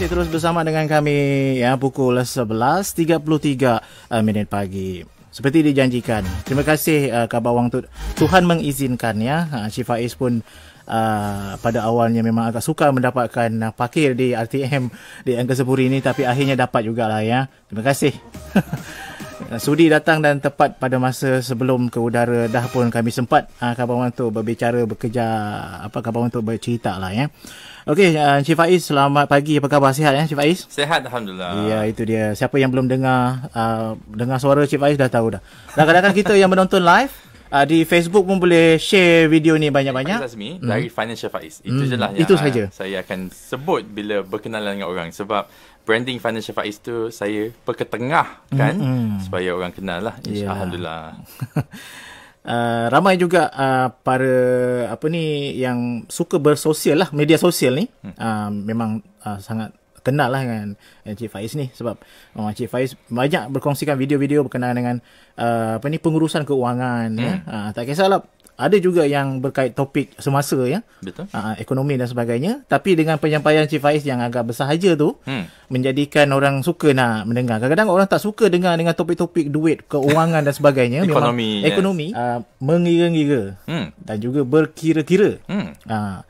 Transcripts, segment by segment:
masih terus bersama dengan kami ya pukul 11.33 uh, eh, minit pagi. Seperti dijanjikan. Terima kasih uh, eh, Kabar Wang tu, Tuhan mengizinkan ya. Uh, eh, Syifaiz pun uh, pada awalnya memang agak suka mendapatkan uh, parkir di RTM di Angkasa Puri ini tapi akhirnya dapat jugalah ya. Terima kasih. Eh, sudi datang dan tepat pada masa sebelum ke udara dah pun kami sempat uh, ah, khabar mantu berbicara bekerja apa khabar mantu bercerita lah ya. Okey uh, ah, Cik Faiz selamat pagi apa khabar sihat ya Cik Faiz? Sihat alhamdulillah. Ya itu dia. Siapa yang belum dengar uh, dengar suara Cik Faiz dah tahu dah. Dan kadang-kadang kita yang menonton live Uh, di Facebook pun boleh share video ni banyak-banyak. Faiz Azmi hmm. dari mm. Financial Faiz. Itu mm. je lah yang Itu uh, saya akan sebut bila berkenalan dengan orang. Sebab branding Financial Faiz tu saya perketengah kan mm-hmm. supaya orang kenal lah insyaallah yeah. uh, ramai juga uh, para apa ni yang suka bersosial lah media sosial ni hmm. uh, memang uh, sangat kenal lah dengan Encik Faiz ni sebab oh, Encik Faiz banyak berkongsikan video-video berkenaan dengan uh, apa ni pengurusan keuangan ya. hmm. ya. uh, tak kisahlah ada juga yang berkait topik semasa ya betul uh, ekonomi dan sebagainya tapi dengan penyampaian Cik Faiz yang agak besar bersahaja tu hmm. menjadikan orang suka nak mendengar kadang-kadang orang tak suka dengar dengan topik-topik duit keuangan dan sebagainya ekonomi Memang, yes. uh, mengira-ngira hmm. dan juga berkira-kira hmm. uh,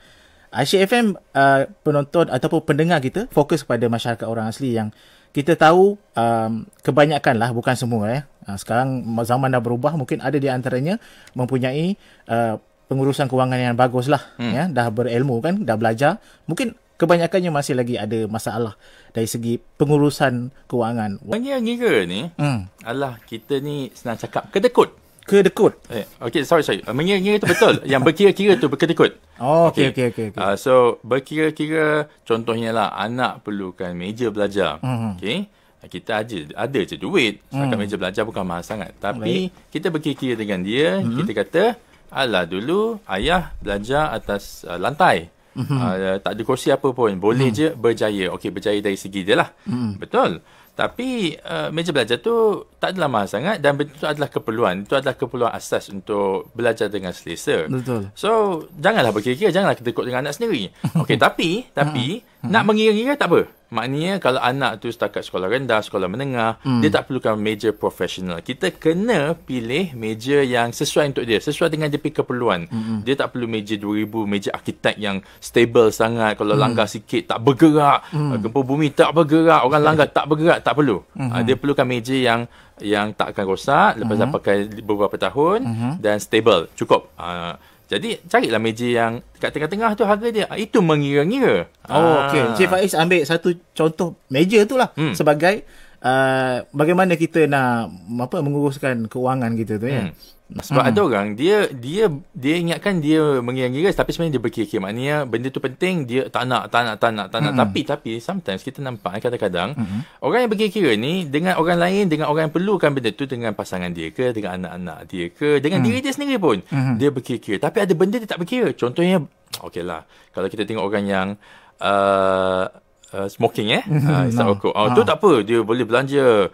Aisyah FM uh, penonton ataupun pendengar kita fokus kepada masyarakat orang asli yang kita tahu um, kebanyakan lah bukan semua eh. Uh, sekarang zaman dah berubah mungkin ada di antaranya mempunyai uh, pengurusan kewangan yang bagus lah. Hmm. Ya, dah berilmu kan, dah belajar. Mungkin kebanyakannya masih lagi ada masalah dari segi pengurusan kewangan. Yang ngira ni hmm. adalah kita ni senang cakap kedekut berkedekut. Eh, okay, sorry, sorry. Uh, Mengira-ngira tu betul. Yang berkira-kira itu berkedekut. Oh, okay, okay, okay. okay, okay. Uh, so, berkira-kira contohnya lah anak perlukan meja belajar. Mm-hmm. Okay. Uh, kita ada, ada je duit. Sebab mhm. meja belajar bukan mahal sangat. Tapi, Baik. kita berkira-kira dengan dia. Mm-hmm. Kita kata, alah dulu ayah belajar atas uh, lantai. Mm-hmm. Uh, tak ada kursi apa pun. Boleh mm. je berjaya. Okay, berjaya dari segi dia lah. Mm. Betul. Betul. Tapi uh, meja belajar tu tak adalah mahal sangat dan benda tu adalah keperluan. Itu adalah keperluan asas untuk belajar dengan selesa. Betul. So, janganlah berkira-kira, janganlah ketekut dengan anak sendiri. Okey, tapi, tapi, ha, ha. nak mengira-ngira tak apa. Maknanya kalau anak tu setakat sekolah rendah, sekolah menengah, hmm. dia tak perlukan major profesional Kita kena pilih major yang sesuai untuk dia, sesuai dengan dia keperluan. Hmm. Dia tak perlu major 2000, major arkitek yang stable sangat, kalau hmm. langgar sikit tak bergerak, hmm. Ah, gempa bumi tak bergerak, orang langgar tak bergerak, tak perlu. Hmm. Dia perlukan major yang yang tak akan rosak lepas uh-huh. dah pakai beberapa tahun uh-huh. dan stable cukup uh, jadi carilah meja yang kat tengah-tengah tu harga dia. Ah, itu mengira-ngira. Oh, ah. okey. Encik Faiz ambil satu contoh meja tu lah. Hmm. Sebagai uh, bagaimana kita nak apa menguruskan keuangan kita tu ya? hmm. ya. Sebab hmm. ada orang dia dia dia ingatkan dia mengira-ngira tapi sebenarnya dia berfikir maknanya benda tu penting dia tak nak tak nak tak nak tak nak hmm. tapi tapi sometimes kita nampak kadang-kadang hmm. orang yang berfikir ni dengan orang lain dengan orang yang perlukan benda tu dengan pasangan dia ke dengan anak-anak dia ke dengan hmm. diri dia sendiri pun hmm. dia berfikir tapi ada benda dia tak berfikir contohnya okeylah kalau kita tengok orang yang uh, Uh, smoking eh hisap uh, rokok. uh, tu tak apa dia boleh belanja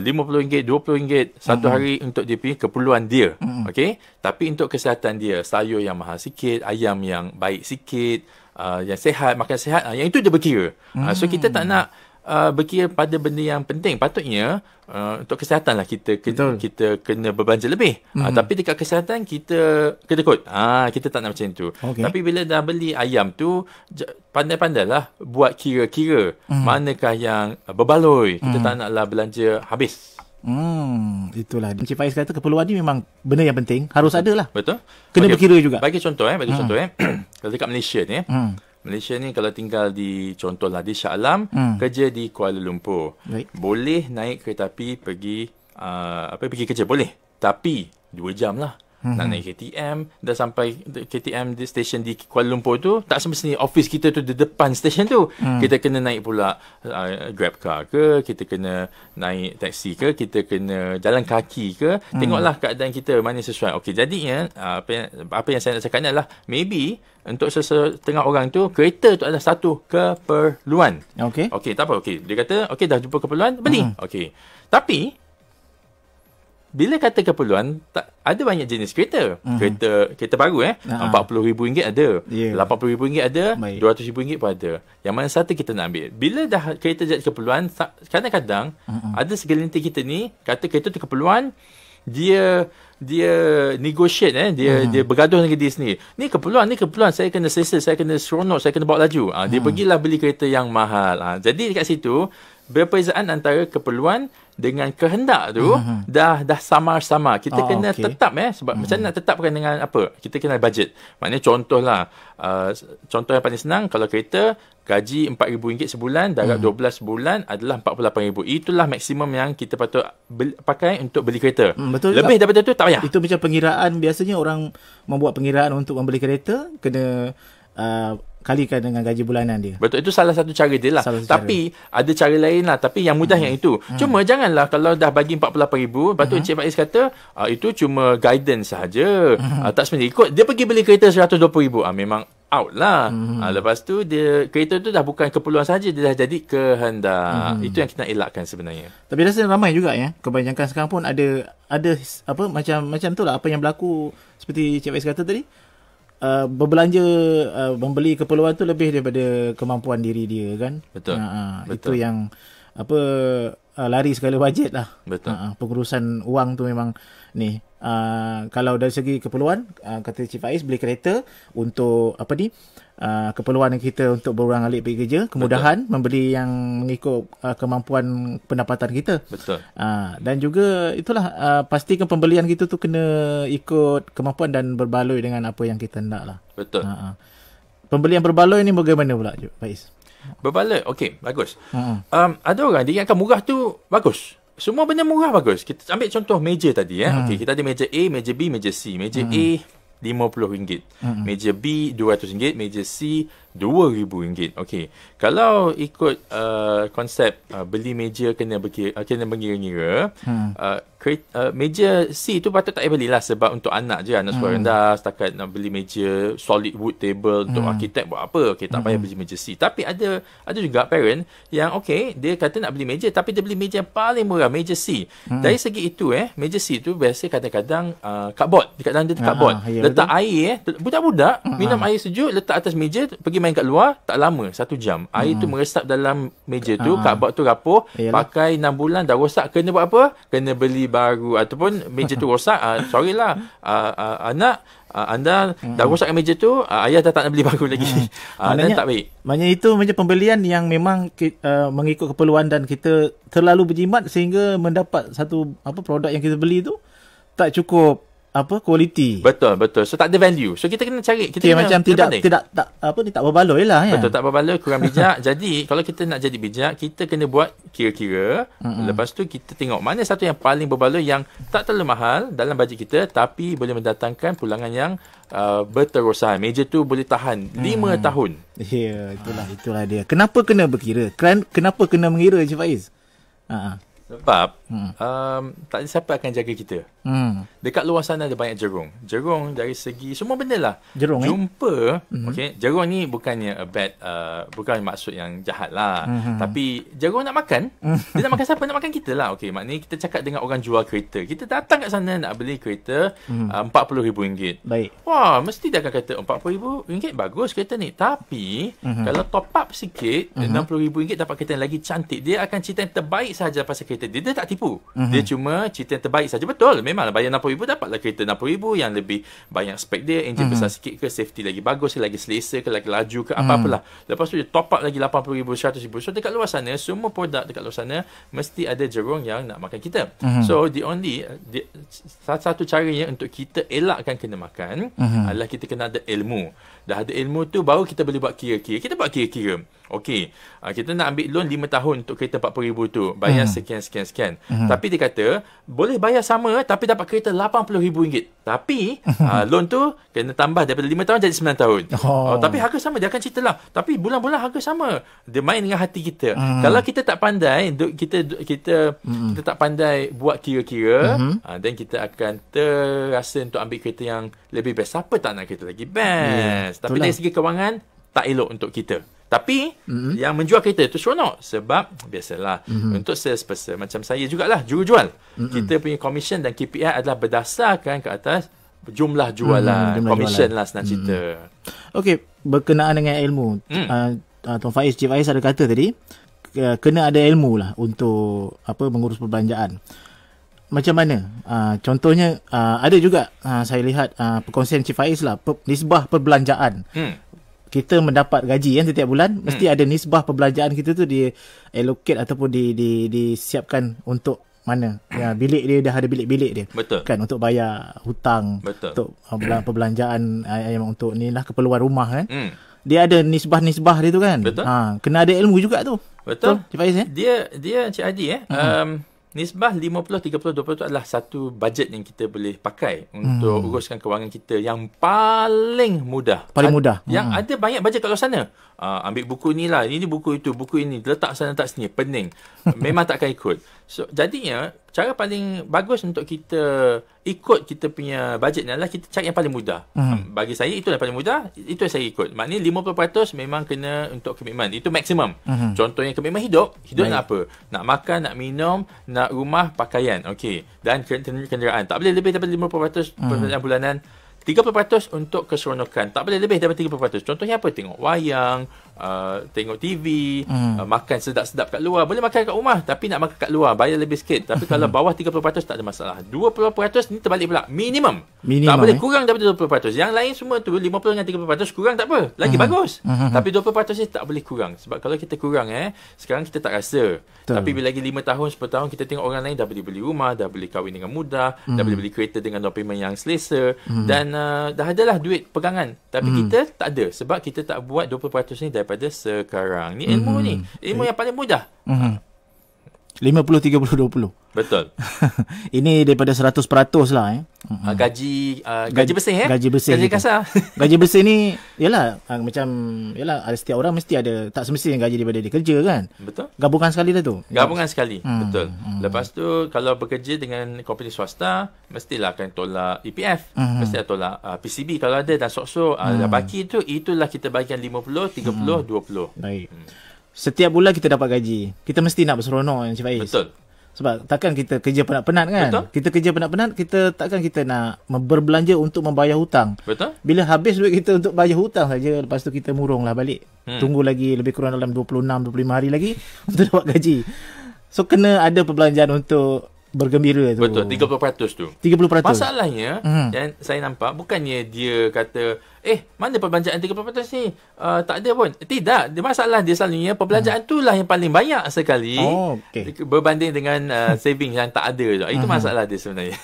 RM50, uh, RM20 satu mm-hmm. hari untuk dia punya keperluan dia. Mm-hmm. Okey. Tapi untuk kesihatan dia, sayur yang mahal sikit, ayam yang baik sikit, uh, yang sehat, makan sehat, uh, yang itu dia berkira. Uh, so mm. kita tak nak Uh, berkira pada benda yang penting patutnya uh, untuk kesihatan lah kita kena, kita kena berbelanja lebih mm-hmm. uh, hmm. tapi dekat kesihatan kita kena kot uh, kita tak nak macam tu okay. tapi bila dah beli ayam tu pandai pandai lah buat kira-kira mm-hmm. manakah yang berbaloi kita mm-hmm. tak naklah belanja habis Hmm, itulah. Encik Faiz kata keperluan ni memang benda yang penting. Harus ada lah. Betul. Kena okay. berkira juga. Bagi contoh eh, bagi hmm. contoh eh. Kalau dekat Malaysia ni eh. Hmm. Malaysia ni kalau tinggal di contohlah di Shah Alam hmm. kerja di Kuala Lumpur. Baik. Boleh naik kereta api pergi uh, apa pergi kerja boleh. Tapi 2 jam lah. Mm-hmm. Nak naik KTM Dah sampai KTM di stesen di Kuala Lumpur tu Tak semestinya Office kita tu Di depan stesen tu mm. Kita kena naik pula uh, Grab car ke Kita kena Naik taksi ke Kita kena Jalan kaki ke mm. Tengoklah keadaan kita Mana sesuai Okey jadinya uh, apa, yang, apa yang saya nak cakap ni adalah Maybe Untuk setengah orang tu Kereta tu adalah Satu keperluan Okey Okey tak apa Okey dia kata Okey dah jumpa keperluan Beli hmm Okey Tapi bila kata keperluan tak ada banyak jenis kereta. Uh-huh. Kereta kereta baru eh ha. uh-huh. RM40,000 ada. Yeah. RM80,000 ada, RM200,000 pun ada. Yang mana satu kita nak ambil? Bila dah kereta jadi keperluan kadang-kadang uh-huh. ada segelintir kita ni kata kereta tu keperluan dia dia negotiate eh dia uh-huh. dia bergaduh dengan diri sendiri. Ni keperluan ni keperluan saya kena selesa, saya kena seronok, saya kena bawa laju. Ha, dia uh-huh. pergilah beli kereta yang mahal. Ha, jadi dekat situ perbezaan antara keperluan dengan kehendak tu uh-huh. dah dah samar-samar. Kita oh, kena okay. tetap eh sebab uh-huh. macam nak mhm. tetapkan dengan apa? Kita kena budget. Maknanya contohlah uh, contoh yang paling senang kalau kereta gaji RM4000 sebulan darab uh-huh. 12 bulan adalah RM48000. Itulah maksimum yang kita patut beli, pakai untuk beli kereta. Hmm, betul. Lebih tak, daripada tu tak payah. Itu macam pengiraan biasanya orang membuat pengiraan untuk membeli kereta kena uh, kalikan dengan gaji bulanan dia. Betul itu salah satu cara dia lah. Salah Tapi cara. ada cara lain lah. Tapi yang mudah hmm. yang itu. Hmm. Cuma janganlah kalau dah bagi RM48,000. Lepas tu hmm. Encik Faiz kata uh, itu cuma guidance sahaja. Hmm. Uh, tak sebenarnya ikut. Dia pergi beli kereta RM120,000. Uh, ah, memang out lah. Hmm. Uh, lepas tu dia kereta tu dah bukan keperluan sahaja. Dia dah jadi kehendak. Hmm. Itu yang kita nak elakkan sebenarnya. Tapi rasa ramai juga ya. Kebanyakan sekarang pun ada ada apa macam macam tu lah apa yang berlaku seperti Encik Faiz kata tadi uh, berbelanja uh, membeli keperluan tu lebih daripada kemampuan diri dia kan betul, uh, betul. itu yang apa uh, lari segala bajet lah betul uh, pengurusan wang tu memang ni uh, kalau dari segi keperluan uh, kata Cik Faiz beli kereta untuk apa ni Uh, keperluan kita untuk berulang alik pergi kerja kemudahan Betul. membeli yang mengikut uh, kemampuan pendapatan kita Betul. Uh, dan juga itulah uh, pastikan pembelian kita tu kena ikut kemampuan dan berbaloi dengan apa yang kita nak lah Betul. Uh, uh. pembelian berbaloi ni bagaimana pula Faiz? berbaloi? ok bagus uh-huh. um, ada orang dia ingatkan murah tu bagus semua benda murah bagus. Kita ambil contoh meja tadi ya. Hmm. Okey, kita ada meja A, meja B, meja C. Meja hmm. A RM50. Hmm. Meja B RM200, meja C RM2000. Okey. Kalau ikut uh, konsep uh, beli meja kena berkira, uh, kena mengira-ngira, hmm. uh, kereta, uh, meja C tu patut tak payah belilah sebab untuk anak je anak sekolah hmm. rendah setakat nak beli meja solid wood table untuk hmm. arkitek buat apa okey tak payah hmm. beli meja C tapi ada ada juga parent yang okey dia kata nak beli meja tapi dia beli meja yang paling murah meja C hmm. dari segi itu eh meja C tu biasa kadang-kadang uh, cardboard dekat dalam dia tu cardboard uh-huh, letak betul. air eh budak-budak uh-huh. minum air sejuk letak atas meja pergi main kat luar tak lama satu jam air hmm. tu meresap dalam meja tu uh-huh. cardboard tu rapuh Yalah. pakai 6 bulan dah rosak kena buat apa kena beli baru ataupun meja tu rosak uh, sorry lah uh, uh, ah, anak ah, uh, anda hmm. dah rosakkan meja tu uh, ayah dah tak nak beli baru lagi hmm. uh, maknanya, tak baik maknanya itu meja pembelian yang memang uh, mengikut keperluan dan kita terlalu berjimat sehingga mendapat satu apa produk yang kita beli tu tak cukup apa quality. Betul, betul. So tak ada value. So kita kena cari kita okay, kena, macam kena tidak pandai. tidak tak apa ni tak berbaloi lah ya. Betul, tak berbaloi, kurang bijak. jadi kalau kita nak jadi bijak, kita kena buat kira-kira. Mm-hmm. Lepas tu kita tengok mana satu yang paling berbaloi yang tak terlalu mahal dalam bajet kita tapi boleh mendatangkan pulangan yang uh, berterusan. Meja tu boleh tahan mm. tahun. Ya, yeah, itulah itulah dia. Kenapa kena berkira? Kenapa kena mengira Cik Faiz? Uh-huh. Sebab Hmm. Um, tak ada siapa akan jaga kita. Hmm. Dekat luar sana ada banyak jerung. Jerung dari segi semua benda lah. Jerung eh? Jumpa, eh? Hmm. okay, jerung ni bukannya a bad, uh, bukan maksud yang jahat lah. Hmm. Tapi jerung nak makan, hmm. dia nak makan siapa? Nak makan kita lah. Okay, maknanya kita cakap dengan orang jual kereta. Kita datang kat sana nak beli kereta RM40,000. Hmm. Uh, Baik. Wah, mesti dia akan kata RM40,000 bagus kereta ni. Tapi, hmm. kalau top up sikit, RM60,000 hmm. dapat kereta yang lagi cantik. Dia akan cerita yang terbaik sahaja pasal kereta. Dia, dia tak tipu rm mm-hmm. Dia cuma cerita yang terbaik saja Betul memang bayar rm ribu Dapatlah kereta rm ribu Yang lebih banyak spek dia Engine mm-hmm. besar sikit ke Safety lagi bagus Lagi selesa ke Lagi laju ke mm-hmm. Apa-apalah Lepas tu dia top up lagi rm ribu, rm ribu. So dekat luar sana Semua produk dekat luar sana Mesti ada jerung yang nak makan kita mm-hmm. So the only the, Satu caranya untuk kita Elakkan kena makan mm-hmm. Adalah kita kena ada ilmu dah ada ilmu tu baru kita boleh buat kira-kira. Kita buat kira-kira. Okey, uh, kita nak ambil loan 5 tahun untuk kereta 40,000 tu. Bayar hmm. sekian sekian sekian. Hmm. Tapi dia kata boleh bayar sama tapi dapat kereta 80,000 ringgit. Tapi uh, loan tu kena tambah daripada 5 tahun jadi 9 tahun. Oh. Uh, tapi harga sama dia akan cerita lah. Tapi bulan-bulan harga sama. Dia main dengan hati kita. Hmm. Kalau kita tak pandai duk, kita duk, kita hmm. kita tak pandai buat kira-kira, hmm. uh, then kita akan terasa untuk ambil kereta yang lebih best. Siapa tak nak kereta lagi best. Yeah. Tapi Itulah. dari lah. segi kewangan, tak elok untuk kita. Tapi, mm-hmm. yang menjual kereta itu seronok. Sebab, biasalah, mm-hmm. untuk sales macam saya juga lah jual-jual. Mm-hmm. Kita punya komisen dan KPI adalah berdasarkan ke atas jumlah jualan, mm-hmm. jumlah commission jualan. lah senang mm-hmm. cerita. Okey, berkenaan dengan ilmu. Mm. Uh, ah, ah, Tuan Faiz, Cik Faiz ada kata tadi, kena ada ilmu lah untuk apa, mengurus perbelanjaan macam mana? Uh, contohnya uh, ada juga uh, saya lihat uh, perkongsian Cik Faiz lah per, nisbah perbelanjaan. Hmm. Kita mendapat gaji kan setiap bulan hmm. mesti ada nisbah perbelanjaan kita tu di allocate ataupun di di disiapkan untuk mana? Ya bilik dia dah ada bilik-bilik dia. Betul. Kan untuk bayar hutang Betul. untuk uh, perbelanjaan yang uh, untuk inilah keperluan rumah kan. Hmm. Dia ada nisbah-nisbah dia tu kan? Betul. Ha kena ada ilmu juga tu. Betul. Betul Cik Faiz ya? Dia dia Cik Adi eh. Hmm. Um, nisbah 50 30 20 adalah satu bajet yang kita boleh pakai untuk hmm. uruskan kewangan kita yang paling mudah paling mudah yang hmm. ada banyak bajet kat luar sana uh, ambil buku ni lah ini buku itu buku ini letak sana letak sini pening memang takkan ikut so jadinya cara paling bagus untuk kita ikut kita punya bajet ni adalah kita cari yang paling mudah mm. bagi saya itu yang paling mudah itu yang saya ikut maknanya 50% memang kena untuk komitmen itu maksimum mm-hmm. contohnya komitmen hidup hidup Baik. nak apa nak makan nak minum nak rumah pakaian okey dan kenderaan tak boleh lebih daripada 50% mm. bulanan 30% untuk keseronokan. Tak boleh lebih daripada 30%. Contohnya apa? Tengok wayang, uh, tengok TV, hmm. uh, makan sedap-sedap kat luar. Boleh makan kat rumah tapi nak makan kat luar bayar lebih sikit. Tapi kalau hmm. bawah 30% tak ada masalah. 20% ni terbalik pula. Minimum. Minimum tak boleh eh? kurang daripada 20%. Yang lain semua tu 50 dengan 30% kurang tak apa. Lagi hmm. bagus. Hmm. Tapi 20% ni tak boleh kurang. Sebab kalau kita kurang eh, sekarang kita tak rasa. Betul. Tapi bila lagi 5 tahun, 10 tahun kita tengok orang lain dah boleh beli rumah, dah boleh kahwin dengan mudah, hmm. dah boleh beli kereta dengan down payment yang selesa hmm. dan uh, dah adalah duit pegangan tapi hmm. kita tak ada sebab kita tak buat 20% ni daripada sekarang ni ilmu hmm. ni ilmu okay. Eh. yang paling mudah hmm. 50-30-20 Betul Ini daripada 100% lah eh. Ah, gaji uh, gaji, gaji bersih eh? Gaji bersih Gaji kasar kita. Gaji bersih ni Yelah uh, ah, Macam Yelah ada Setiap orang mesti ada Tak semestinya gaji daripada dia kerja kan Betul Gabungan sekali dah tu Gabungan yes. Mm. sekali hmm. Betul hmm. Lepas tu Kalau bekerja dengan Company swasta Mestilah akan tolak EPF hmm. Mestilah tolak uh, PCB Kalau ada dah sok-sok uh, hmm. Dah baki tu Itulah kita bagikan 50-30-20 hmm. Baik hmm setiap bulan kita dapat gaji. Kita mesti nak berseronok Encik Faiz. Betul. Sebab takkan kita kerja penat-penat kan? Betul. Kita kerja penat-penat, kita takkan kita nak berbelanja untuk membayar hutang. Betul. Bila habis duit kita untuk bayar hutang saja, lepas tu kita murunglah balik. Hmm. Tunggu lagi lebih kurang dalam 26-25 hari lagi untuk dapat gaji. So kena ada perbelanjaan untuk bergembira tu. Betul, 30% tu. 30%. Masalahnya, mm. yang saya nampak bukannya dia kata, "Eh, mana perbelanjaan 30% ni? Uh, tak ada pun." Tidak, masalah dia selalunya perbelanjaan mm. itulah yang paling banyak sekali. Oh, okay. Berbanding dengan uh, saving yang tak ada tu. Itu mm. masalah dia sebenarnya.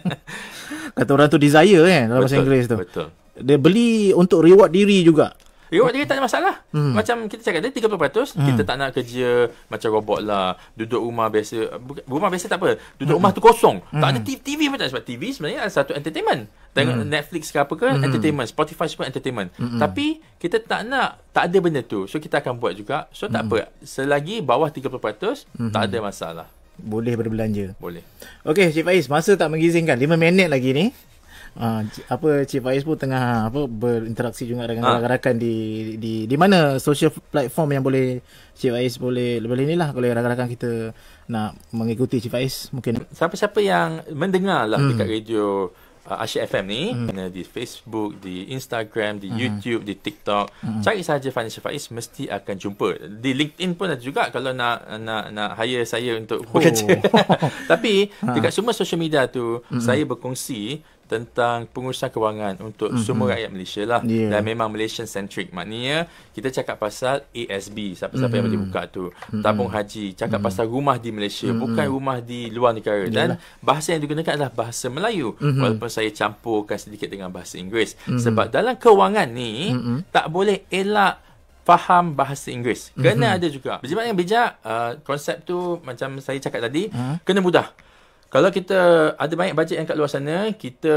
kata orang tu desire kan dalam bahasa Inggeris tu. Betul. Dia beli untuk reward diri juga. Reward dia tak ada masalah. Hmm. Macam kita cakap tadi 30%, hmm. kita tak nak kerja macam robot lah. Duduk rumah biasa, rumah biasa tak apa. Duduk hmm. rumah tu kosong. Hmm. Tak ada TV pun tak sebab TV sebenarnya adalah satu entertainment. Tengok hmm. Netflix ke apa ke, hmm. entertainment. Spotify semua entertainment. Hmm. Tapi kita tak nak, tak ada benda tu. So kita akan buat juga. So tak hmm. apa, selagi bawah 30%, hmm. tak ada masalah. Boleh berbelanja. Boleh. Okey, Cik Faiz, masa tak mengizinkan. 5 minit lagi ni. Uh, apa Cik Faiz pun tengah apa berinteraksi juga dengan ha. rakan-rakan di, di di mana social platform yang boleh Cik Faiz boleh boleh inilah kalau rakan-rakan kita nak mengikuti Cik Faiz mungkin siapa-siapa yang mendengarlah lah hmm. dekat radio uh, Asia FM ni hmm. di Facebook, di Instagram, di hmm. YouTube, di TikTok, hmm. cari saja Financial Faiz mesti akan jumpa. Di LinkedIn pun ada juga kalau nak nak nak hire saya untuk oh. bekerja. Tapi ha. dekat semua social media tu hmm. saya berkongsi tentang pengurusan kewangan untuk mm-hmm. semua rakyat Malaysia lah yeah. dan memang Malaysian centric maknanya kita cakap pasal ASB siapa-siapa mm-hmm. yang mhm. boleh buka tu mhm. tabung mm-hmm. haji cakap mm-hmm. pasal rumah di Malaysia mm-hmm. bukan rumah di luar negara Yalah. dan bahasa yang digunakan adalah bahasa Melayu mm-hmm. walaupun saya campurkan sedikit dengan bahasa Inggeris mm-hmm. sebab dalam kewangan ni mm-hmm. tak boleh elak faham bahasa Inggeris kena mm-hmm. ada juga berjimat yang bijak uh, konsep tu macam saya cakap tadi huh? Mhm. kena mudah kalau kita ada banyak bajet yang kat luar sana, kita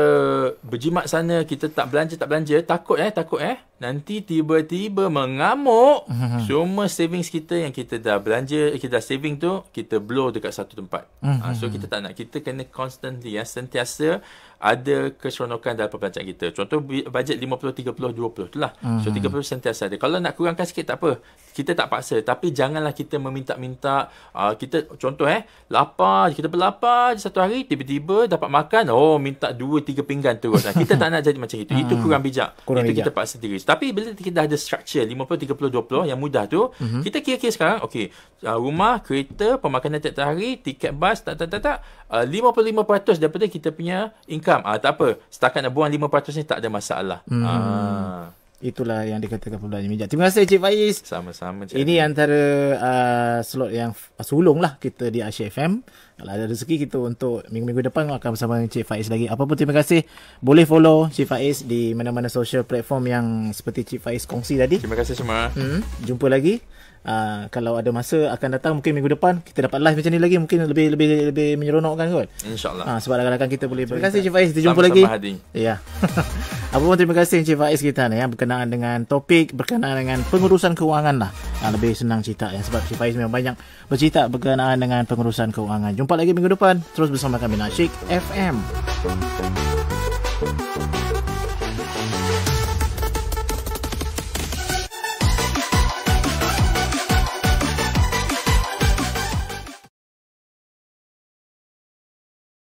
berjimat sana, kita tak belanja, tak belanja, takut eh, takut eh. Nanti tiba-tiba mengamuk semua mhm. savings kita yang kita dah belanja, eh, kita dah saving tu, kita blow dekat satu tempat. Ha, so, kita tak nak. Kita kena constantly, ya, sentiasa ada keseronokan dalam perbelanjaan kita. Contoh bajet 50, 30, 20 tu lah. So, 30 mhm. sentiasa ada. Kalau nak kurangkan sikit, tak apa. Kita tak paksa. Tapi janganlah kita meminta-minta. Uh, kita, contoh eh, lapar, kita berlapar, satu hari tiba-tiba dapat makan oh minta dua tiga pinggan terus kita tak nak jadi macam itu itu hmm. kurang bijak kurang itu bijak. kita paksa diri tapi bila kita dah ada structure 50 30 20 yang mudah tu mm-hmm. kita kira-kira sekarang okey uh, rumah kereta pemakanan tiap hari tiket bas tak tak tak tak uh, 55% daripada kita punya income ah uh, tak apa setakat nak buang 5% ni tak ada masalah mm. uh. Itulah yang dikatakan perbelanjaan minyak. Terima kasih Cik Faiz. Sama-sama Cik Ini Adi. antara uh, slot yang uh, sulung lah kita di Asia FM. Kalau ada rezeki kita untuk minggu-minggu depan akan bersama dengan Cik Faiz lagi. Apa pun terima kasih. Boleh follow Cik Faiz di mana-mana social platform yang seperti Cik Faiz kongsi tadi. Terima kasih semua. Hmm, jumpa lagi. Uh, kalau ada masa akan datang mungkin minggu depan kita dapat live macam ni lagi mungkin lebih lebih lebih menyeronokkan kot. Insya-Allah. Uh, sebab kadang-kadang kita boleh Terima kasih Cik Faiz, kita jumpa lagi. Ya. Apa pun terima kasih Cik Faiz kita ni ya berkenaan dengan topik berkenaan dengan pengurusan kewangan lah. Uh, lebih senang cerita ya sebab Cik Faiz memang banyak bercerita berkenaan dengan pengurusan kewangan. Jumpa lagi minggu depan terus bersama kami Nasik FM. Hmm.